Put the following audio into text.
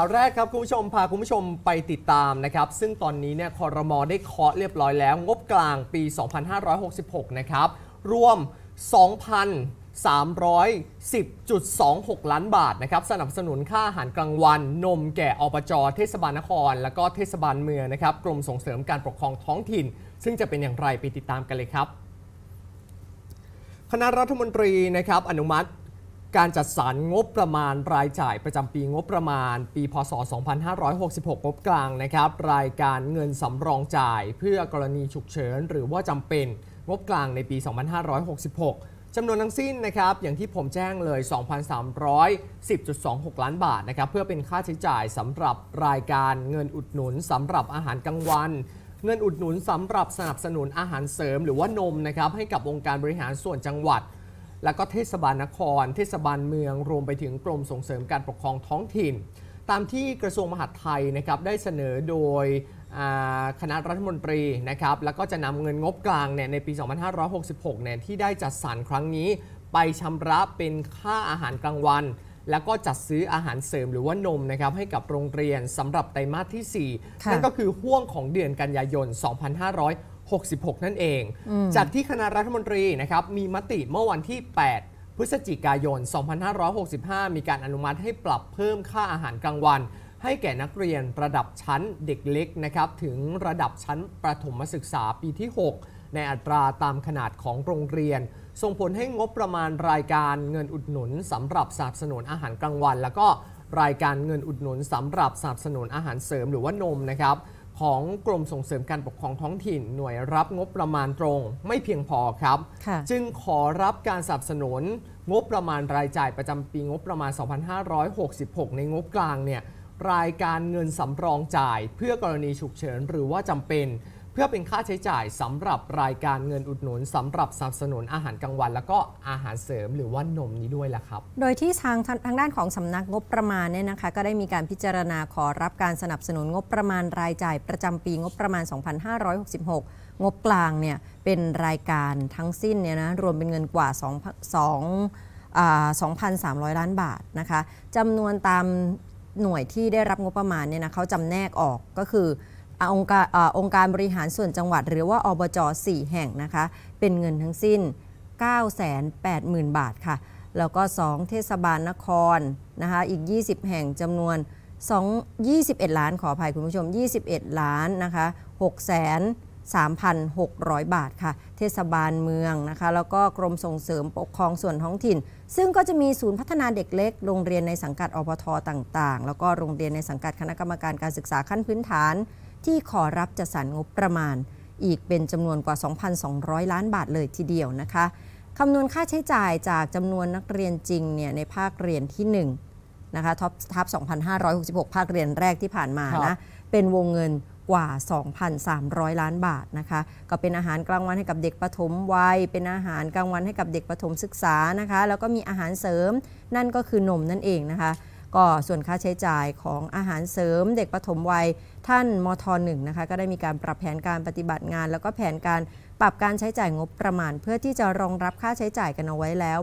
ข่าวแรกครับคุณผู้ชม พาคุณผู้ชมไปติดตามนะครับ ซึ่งตอนนี้เนี่ยคอรมอได้เคาะเรียบร้อยแล้ว งบกลางปี 2566 นะครับรวม 2,310.26 ล้านบาทนะครับสนับสนุนค่าอาหารกลางวัน นมแก่อบจเทศบาลนคร และก็เทศบาลเมืองนะครับกรมส่งเสริมการปกครองท้องถิ่น ซึ่งจะเป็นอย่างไรไปติดตามกันเลยครับคณะรัฐมนตรีนะครับอนุมัติการจัดสรรงบประมาณรายจ่ายประจำปีงบประมาณ ปีพศ 2566 งบกลางนะครับ รายการเงินสำรองจ่ายเพื่อกรณีฉุกเฉินหรือว่าจำเป็นงบกลางในปี 2566 จำนวนทั้งสิ้นนะครับ อย่างที่ผมแจ้งเลย 2,310.26 ล้านบาทนะครับ เพื่อเป็นค่าใช้จ่ายสำหรับรายการเงินอุดหนุนสำหรับอาหารกลางวัน เงินอุดหนุนสำหรับสนับสนุนอาหารเสริม หรือว่านมนะครับให้กับองค์การบริหารส่วนจังหวัดและก็เทศบาลนคร เทศบาลเมืองรวมไปถึงกรมส่งเสริมการปกครองท้องถิ่น ตามที่กระทรวงมหาดไทยนะครับได้เสนอโดยคณะรัฐมนตรีนะครับแล้วก็จะนำเงินงบกลางเนี่ยในปี 2566เนี่ยที่ได้จัดสรรครั้งนี้ ไปชำระเป็นค่าอาหารกลางวัน แล้วก็จัดซื้ออาหารเสริมหรือว่านมนะครับให้กับโรงเรียนสำหรับไตรมาสที่ 4 นั่นก็คือห่วงของเดือนกันยายน 2500 6 6 นั่นเอง จากที่คณะรัฐมนตรีนะครับ มีมติเมื่อวันที่ 8 พฤศจิกายน 2565 มีการอนุมัติให้ปรับเพิ่มค่าอาหารกลางวัน ให้แก่นักเรียนระดับชั้นเด็กเล็กนะครับ ถึงระดับชั้นประถมศึกษาปีที่ 6 ในอัตราตามขนาดของโรงเรียน ส่งผลให้งบประมาณรายการเงินอุดหนุนสำหรับสนับสนุนอาหารกลางวัน แล้วก็รายการเงินอุดหนุนสำหรับสนับสนุนอาหารเสริมหรือว่านมนะครับของกรมส่งเสริมการปกครองท้องถิ่นหน่วยรับงบประมาณตรงไม่เพียงพอครับจึงขอรับการสนับสนุนงบประมาณรายจ่ายประจำปีงบประมาณ 2566 ในงบกลางเนี่ยรายการเงินสำรองจ่าย เพื่อกรณีฉุกเฉิน หรือว่าจำเป็นพื่อเป็นค่าใช้จ่ายสำหรับรายการเงินอุดหนุนสำหรับสนับสนุนอาหารกลางวันแล้วก็อาหารเสริมหรือว่านมนี้ด้วยล่ะครับ โดยที่ทางทางด้านของสำนักงบประมาณเนี่ยนะคะก็ได้มีการพิจารณาขอรับการสนับสนุนงบประมาณรายจ่ายประจำปีงบประมาณ 2566 งบกลางเนี่ยเป็นรายการทั้งสิ้นเนี่ยนะรวมเป็นเงินกว่า 2 2 2,300 ล้านบาทนะคะจำนวนตามหน่วยที่ได้รับงบประมาณเนี่ยนะเขาจำแนกออกก็คือองค์การองค์การบริหารส่วนจังหวัด หรือว่าอบจ4 แห่งนะคะ เป็นเงินทั้งสิ้น 980,000 บาทค่ะ แล้วก็ 2 เทศบาลนครนะคะ อีก 20 แห่งจำนวน2 21 ล้านขออภัยคุณผู้ชม 21 ล้านนะคะ6แสน3,600 บาทค่ะเทศบาลเมืองนะคะแล้วก็กรมส่งเสริมปกครองส่วนท้องถิ่น ซึ่งก็จะมีศูนย์พัฒนาเด็กเล็ก โรงเรียนในสังกัดอปทต่างๆ แล้วก็โรงเรียนในสังกัดคณะกรรมการการศึกษาขั้นพื้นฐานที่ขอรับจัดสรรงบประมาณ อีกเป็นจำนวนกว่า 2,200 ล้านบาทเลยทีเดียวนะคะคำนวณค่าใช้จ่ายจากจำนวนนักเรียนจริงเนี่ยในภาคเรียนที่1นะคะท็อปทับ2,566 ภาคเรียนแรกที่ผ่านมานะเป็นวงเงินกว่า 2,300 ล้านบาทนะคะ ก็เป็นอาหารกลางวันให้กับเด็กปฐมวัยเป็นอาหารกลางวันให้กับเด็กปฐมศึกษานะคะ แล้วก็มีอาหารเสริมนั่นก็คือนมนั่นเองนะคะก็ส่วนค่าใช้จ่ายของอาหารเสริมเด็กปฐมวัยท่านมทหนึ่งนะคะ ก็ได้มีการปรับแผนการปฏิบัติงาน แล้วก็แผนการปรับการใช้จ่ายงบประมาณ เพื่อที่จะรองรับค่าใช้จ่ายกันเอาไว้แล้ว